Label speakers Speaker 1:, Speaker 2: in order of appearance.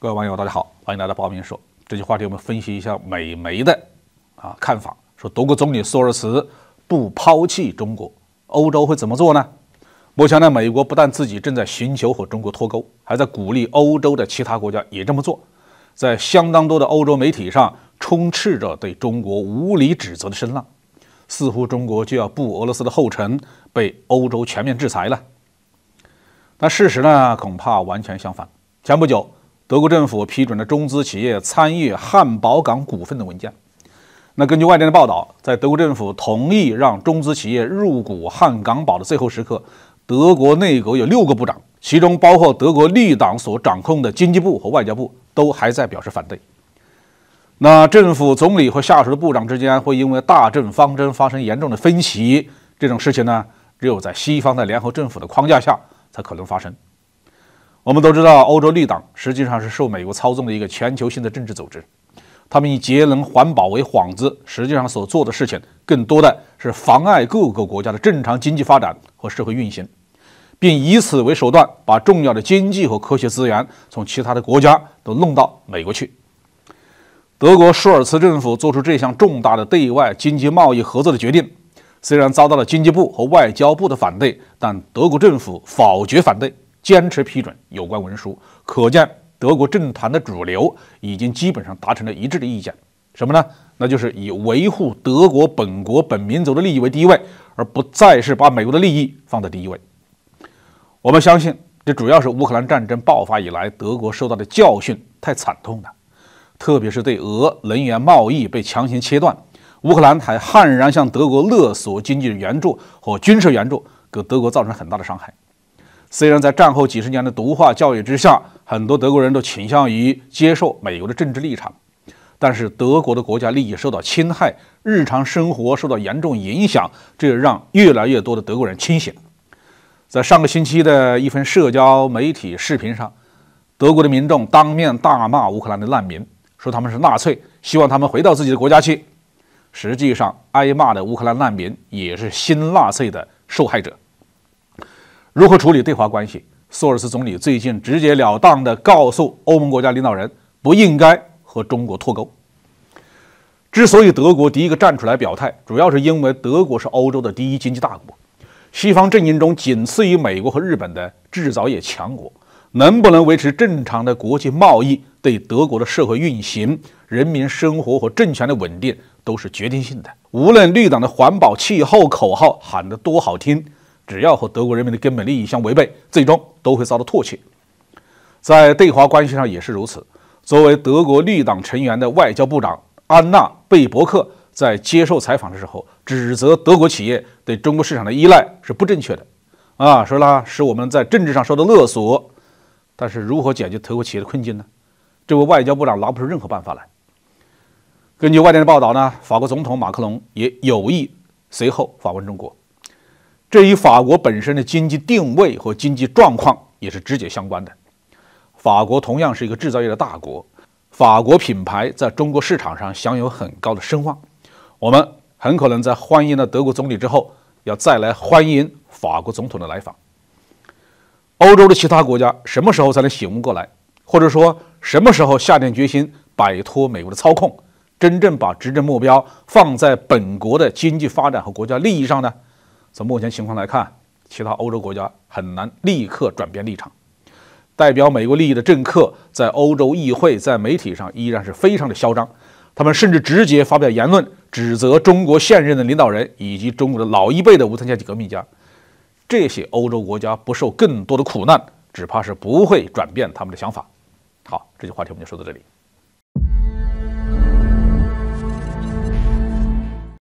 Speaker 1: 各位网友，大家好，欢迎来到报名说。这期话题我们分析一下美媒的啊看法，说德国总理索尔茨不抛弃中国，欧洲会怎么做呢？目前呢，美国不但自己正在寻求和中国脱钩，还在鼓励欧洲的其他国家也这么做。在相当多的欧洲媒体上，充斥着对中国无理指责的声浪，似乎中国就要步俄罗斯的后尘，被欧洲全面制裁了。但事实呢，恐怕完全相反。前不久。德国政府批准了中资企业参与汉堡港股份的文件。那根据外电的报道，在德国政府同意让中资企业入股汉港宝的最后时刻，德国内阁有六个部长，其中包括德国绿党所掌控的经济部和外交部，都还在表示反对。那政府总理和下属的部长之间会因为大政方针发生严重的分歧，这种事情呢，只有在西方的联合政府的框架下才可能发生。我们都知道，欧洲绿党实际上是受美国操纵的一个全球性的政治组织。他们以节能环保为幌子，实际上所做的事情更多的是妨碍各个国家的正常经济发展和社会运行，并以此为手段把重要的经济和科学资源从其他的国家都弄到美国去。德国舒尔茨政府做出这项重大的对外经济贸易合作的决定，虽然遭到了经济部和外交部的反对，但德国政府否决反对。坚持批准有关文书，可见德国政坛的主流已经基本上达成了一致的意见。什么呢？那就是以维护德国本国本民族的利益为第一位，而不再是把美国的利益放在第一位。我们相信，这主要是乌克兰战争爆发以来德国受到的教训太惨痛了，特别是对俄能源贸易被强行切断，乌克兰还悍然向德国勒索经济援助和军事援助，给德国造成很大的伤害。虽然在战后几十年的毒化教育之下，很多德国人都倾向于接受美国的政治立场，但是德国的国家利益受到侵害，日常生活受到严重影响，这让越来越多的德国人清醒。在上个星期的一份社交媒体视频上，德国的民众当面大骂乌克兰的难民，说他们是纳粹，希望他们回到自己的国家去。实际上，挨骂的乌克兰难民也是新纳粹的受害者。如何处理对华关系？索尔茨总理最近直截了当地告诉欧盟国家领导人，不应该和中国脱钩。之所以德国第一个站出来表态，主要是因为德国是欧洲的第一经济大国，西方阵营中仅次于美国和日本的制造业强国。能不能维持正常的国际贸易，对德国的社会运行、人民生活和政权的稳定都是决定性的。无论绿党的环保气候口号喊得多好听。只要和德国人民的根本利益相违背，最终都会遭到唾弃。在对华关系上也是如此。作为德国绿党成员的外交部长安娜·贝伯克在接受采访的时候，指责德国企业对中国市场的依赖是不正确的，啊，说呢是我们在政治上受到勒索。但是如何解决德国企业的困境呢？这位外交部长拿不出任何办法来。根据外电的报道呢，法国总统马克龙也有意随后访问中国。这与法国本身的经济定位和经济状况也是直接相关的。法国同样是一个制造业的大国，法国品牌在中国市场上享有很高的声望。我们很可能在欢迎了德国总理之后，要再来欢迎法国总统的来访。欧洲的其他国家什么时候才能醒悟过来，或者说什么时候下定决心摆脱美国的操控，真正把执政目标放在本国的经济发展和国家利益上呢？从目前情况来看，其他欧洲国家很难立刻转变立场。代表美国利益的政客在欧洲议会、在媒体上依然是非常的嚣张。他们甚至直接发表言论，指责中国现任的领导人以及中国的老一辈的无产阶级革命家。这些欧洲国家不受更多的苦难，只怕是不会转变他们的想法。好，这期话题我们就说到这里。